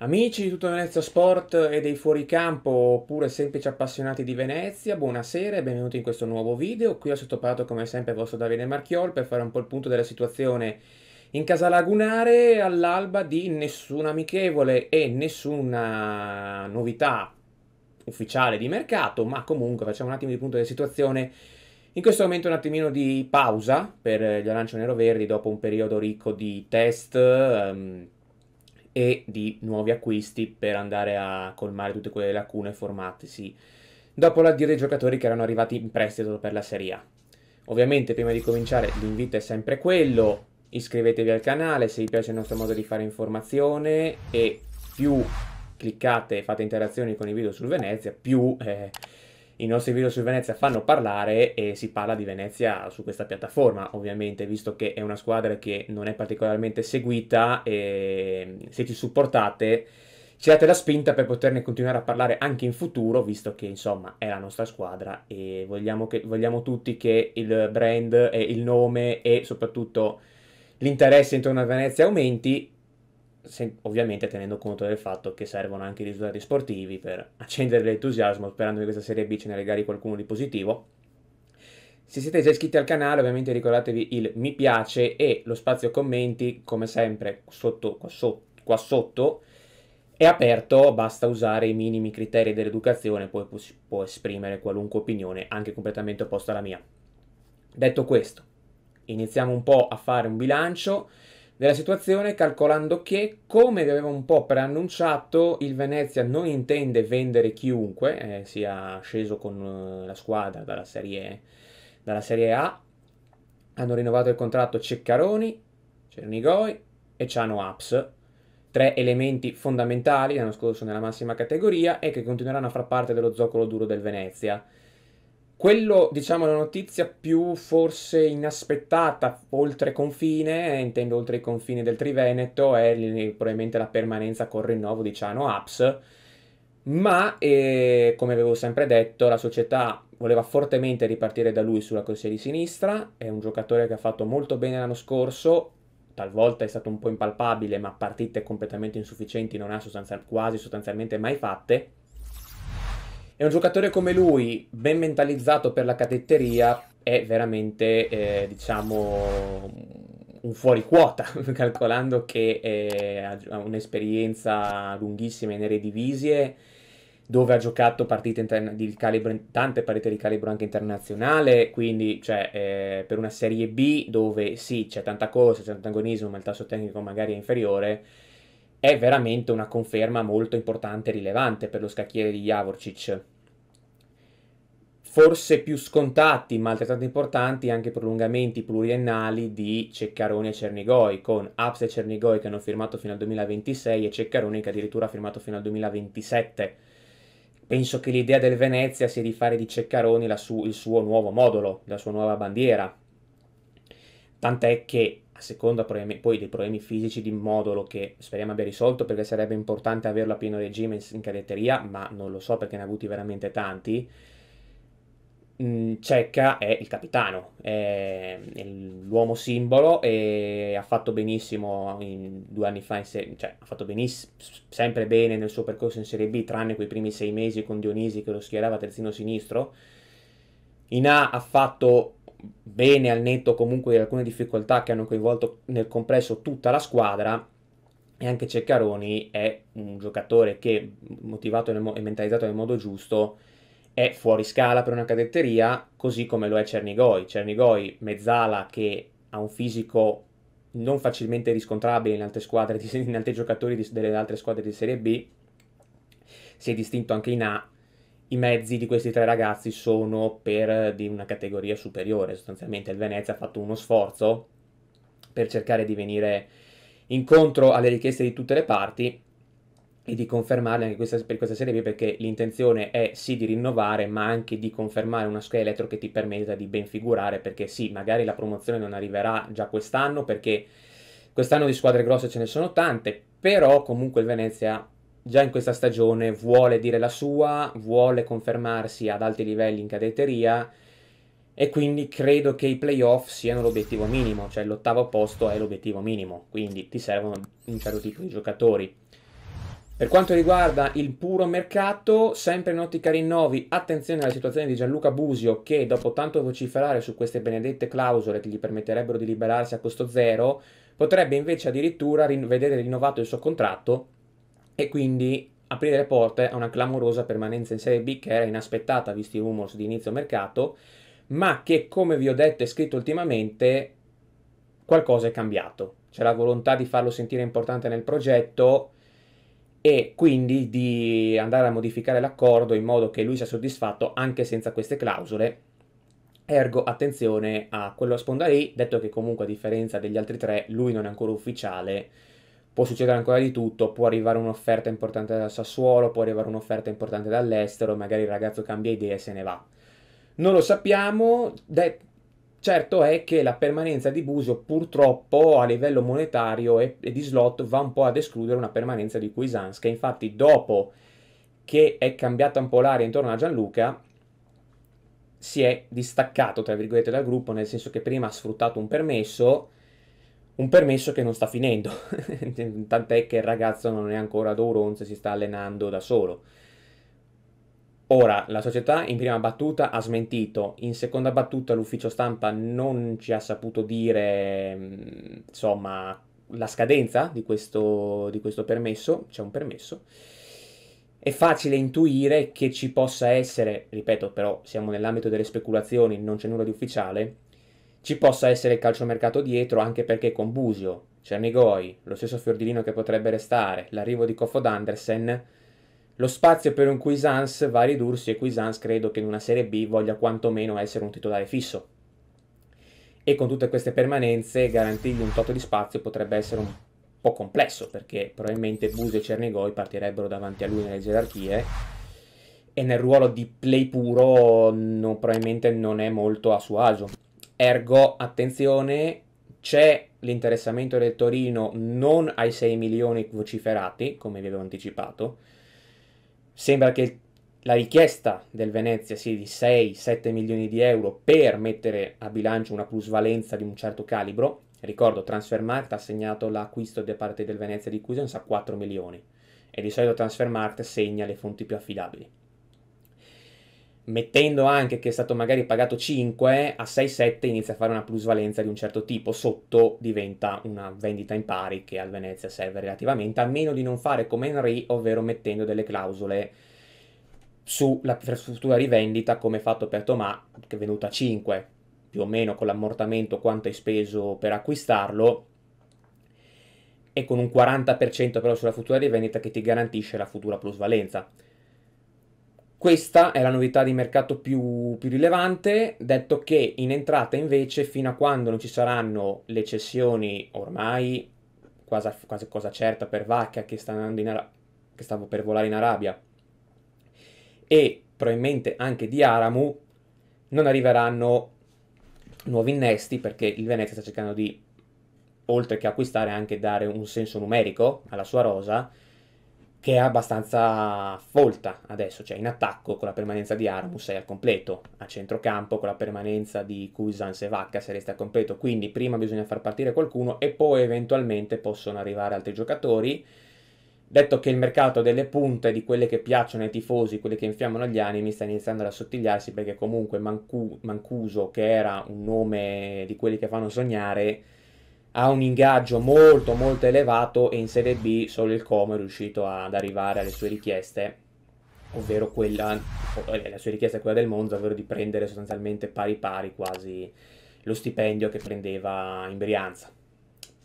Amici di tutto Venezia Sport e dei fuoricampo oppure semplici appassionati di Venezia, buonasera e benvenuti in questo nuovo video. Qui ho sottoparato come sempre il vostro Davide Marchiol per fare un po' il punto della situazione in casa lagunare all'alba di nessuna amichevole e nessuna novità ufficiale di mercato, ma comunque facciamo un attimo di punto della situazione. In questo momento un attimino di pausa per gli arancio nero-verdi dopo un periodo ricco di test. Um, e di nuovi acquisti per andare a colmare tutte quelle lacune formatesi dopo l'addio dei giocatori che erano arrivati in prestito per la Serie A. Ovviamente prima di cominciare l'invito è sempre quello, iscrivetevi al canale se vi piace il nostro modo di fare informazione e più cliccate e fate interazioni con i video sul Venezia, più eh, i nostri video su Venezia fanno parlare e si parla di Venezia su questa piattaforma, ovviamente, visto che è una squadra che non è particolarmente seguita e se ci supportate ci date la spinta per poterne continuare a parlare anche in futuro, visto che insomma è la nostra squadra e vogliamo, che, vogliamo tutti che il brand e il nome e soprattutto l'interesse intorno a Venezia aumenti se, ovviamente tenendo conto del fatto che servono anche i risultati sportivi per accendere l'entusiasmo, sperando che questa Serie B ce ne regali qualcuno di positivo. Se siete già iscritti al canale ovviamente ricordatevi il mi piace e lo spazio commenti come sempre sotto, qua, so, qua sotto è aperto, basta usare i minimi criteri dell'educazione, poi si può esprimere qualunque opinione, anche completamente opposta alla mia. Detto questo, iniziamo un po' a fare un bilancio della situazione calcolando che, come vi avevo un po' preannunciato, il Venezia non intende vendere chiunque eh, sia sceso con eh, la squadra dalla serie, dalla serie A. Hanno rinnovato il contratto Ceccaroni, Cernigoi e Ciano Aps, tre elementi fondamentali l'anno scorso nella massima categoria e che continueranno a far parte dello zoccolo duro del Venezia. Quello, diciamo, la notizia più forse inaspettata oltre confine, eh, intendo oltre i confini del Triveneto, è probabilmente la permanenza col rinnovo di Ciano Apps, ma eh, come avevo sempre detto la società voleva fortemente ripartire da lui sulla corsia di sinistra, è un giocatore che ha fatto molto bene l'anno scorso, talvolta è stato un po' impalpabile, ma partite completamente insufficienti non ha sostanzial- quasi sostanzialmente mai fatte e un giocatore come lui, ben mentalizzato per la cadetteria, è veramente, eh, diciamo, un fuori quota, calcolando che eh, ha un'esperienza lunghissima in eredivisie, dove ha giocato partite interne- di calibro, tante partite di calibro anche internazionale, quindi cioè, eh, per una Serie B dove sì, c'è tanta corsa, c'è tanto agonismo, ma il tasso tecnico magari è inferiore, è veramente una conferma molto importante e rilevante per lo scacchiere di Javorcic. Forse più scontati, ma altrettanto importanti, anche prolungamenti pluriennali di Ceccaroni e Cernigoi, con Aps e Cernigoi che hanno firmato fino al 2026 e Ceccaroni che addirittura ha firmato fino al 2027. Penso che l'idea del Venezia sia di fare di Ceccaroni su- il suo nuovo modulo, la sua nuova bandiera. Tant'è che a seconda problemi, poi dei problemi fisici di Modolo che speriamo abbia risolto perché sarebbe importante averlo a pieno regime in, in cadetteria, ma non lo so perché ne ha avuti veramente tanti. Mm, Cecca è il capitano, è l'uomo simbolo e ha fatto benissimo due anni fa, se- cioè ha fatto benissimo, sempre bene nel suo percorso in Serie B, tranne quei primi sei mesi con Dionisi che lo schierava terzino sinistro. In A ha fatto bene al netto comunque di alcune difficoltà che hanno coinvolto nel complesso tutta la squadra, e anche Ceccaroni è un giocatore che, motivato e mentalizzato nel modo giusto, è fuori scala per una cadetteria, così come lo è Cernigoi. Cernigoi, mezzala che ha un fisico non facilmente riscontrabile in altre squadre, in altri giocatori di, delle altre squadre di Serie B, si è distinto anche in A i mezzi di questi tre ragazzi sono per di una categoria superiore, sostanzialmente il Venezia ha fatto uno sforzo per cercare di venire incontro alle richieste di tutte le parti e di confermarle anche questa, per questa serie B perché l'intenzione è sì di rinnovare ma anche di confermare uno scheletro che ti permetta di ben figurare perché sì magari la promozione non arriverà già quest'anno perché quest'anno di squadre grosse ce ne sono tante però comunque il Venezia già in questa stagione vuole dire la sua, vuole confermarsi ad alti livelli in cadetteria e quindi credo che i playoff siano l'obiettivo minimo, cioè l'ottavo posto è l'obiettivo minimo, quindi ti servono un certo tipo di giocatori. Per quanto riguarda il puro mercato, sempre in ottica rinnovi, attenzione alla situazione di Gianluca Busio che dopo tanto vociferare su queste benedette clausole che gli permetterebbero di liberarsi a costo zero, potrebbe invece addirittura vedere rinnovato il suo contratto e quindi aprire le porte a una clamorosa permanenza in Serie B che era inaspettata visti i rumors di inizio mercato, ma che come vi ho detto e scritto ultimamente qualcosa è cambiato. C'è la volontà di farlo sentire importante nel progetto e quindi di andare a modificare l'accordo in modo che lui sia soddisfatto anche senza queste clausole. Ergo attenzione a quello a sponda lì, detto che comunque a differenza degli altri tre lui non è ancora ufficiale può succedere ancora di tutto, può arrivare un'offerta importante dal Sassuolo, può arrivare un'offerta importante dall'estero, magari il ragazzo cambia idea e se ne va. Non lo sappiamo, de- certo è che la permanenza di Busio purtroppo a livello monetario e, e di slot va un po' ad escludere una permanenza di che infatti dopo che è cambiata un po' l'aria intorno a Gianluca, si è distaccato tra virgolette dal gruppo, nel senso che prima ha sfruttato un permesso, un permesso che non sta finendo, tant'è che il ragazzo non è ancora ad Oronze, si sta allenando da solo. Ora, la società in prima battuta ha smentito, in seconda battuta l'ufficio stampa non ci ha saputo dire, mm, insomma, la scadenza di questo, di questo permesso, c'è un permesso. È facile intuire che ci possa essere, ripeto però, siamo nell'ambito delle speculazioni, non c'è nulla di ufficiale, ci possa essere il calciomercato dietro, anche perché con Busio, Cernigoi, lo stesso Fiordilino che potrebbe restare, l'arrivo di Kofod Andersen, lo spazio per un Cuisance va a ridursi e Cuisance credo che in una Serie B voglia quantomeno essere un titolare fisso. E con tutte queste permanenze garantirgli un tot di spazio potrebbe essere un po' complesso perché probabilmente Busio e Cernigoi partirebbero davanti a lui nelle gerarchie e nel ruolo di play puro no, probabilmente non è molto a suo agio. Ergo, attenzione, c'è l'interessamento del Torino non ai 6 milioni vociferati, come vi avevo anticipato. Sembra che la richiesta del Venezia sia di 6-7 milioni di euro per mettere a bilancio una plusvalenza di un certo calibro. Ricordo, Transfermarkt ha segnato l'acquisto da parte del Venezia di Cusens a 4 milioni e di solito Transfermarkt segna le fonti più affidabili mettendo anche che è stato magari pagato 5, a 6-7 inizia a fare una plusvalenza di un certo tipo, sotto diventa una vendita in pari che al Venezia serve relativamente, a meno di non fare come Henry, ovvero mettendo delle clausole sulla futura rivendita come fatto per Tomà, che è venuta a 5, più o meno con l'ammortamento quanto hai speso per acquistarlo, e con un 40% però sulla futura rivendita che ti garantisce la futura plusvalenza. Questa è la novità di mercato più, più, rilevante, detto che in entrata invece fino a quando non ci saranno le cessioni ormai quasi, quasi cosa certa per Vacca che, Ara- che stava per volare in Arabia e probabilmente anche di Aramu, non arriveranno nuovi innesti perché il Venezia sta cercando di, oltre che acquistare, anche dare un senso numerico alla sua rosa che è abbastanza folta adesso, cioè in attacco con la permanenza di Armus è al completo, a centrocampo con la permanenza di Cousins e Vacca se resta al completo, quindi prima bisogna far partire qualcuno e poi eventualmente possono arrivare altri giocatori. Detto che il mercato delle punte, di quelle che piacciono ai tifosi, quelle che infiammano gli animi, sta iniziando ad assottigliarsi perché comunque Mancu- Mancuso, che era un nome di quelli che fanno sognare, ha un ingaggio molto molto elevato e in Serie B solo il Como è riuscito ad arrivare alle sue richieste ovvero quella, eh, la sua richiesta è quella del Monza, ovvero di prendere sostanzialmente pari pari quasi lo stipendio che prendeva in Brianza.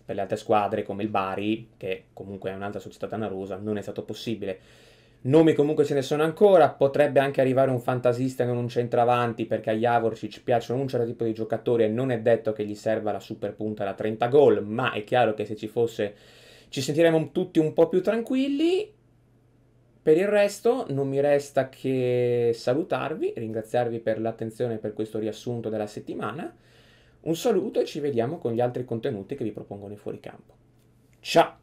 Per le altre squadre come il Bari, che comunque è un'altra società danarosa, non è stato possibile. Nomi comunque ce ne sono ancora, potrebbe anche arrivare un fantasista con un centravanti perché a Javorcic piacciono un certo tipo di giocatore e non è detto che gli serva la super punta da 30 gol, ma è chiaro che se ci fosse ci sentiremmo tutti un po' più tranquilli. Per il resto non mi resta che salutarvi, ringraziarvi per l'attenzione e per questo riassunto della settimana. Un saluto e ci vediamo con gli altri contenuti che vi propongono i fuoricampo. Ciao!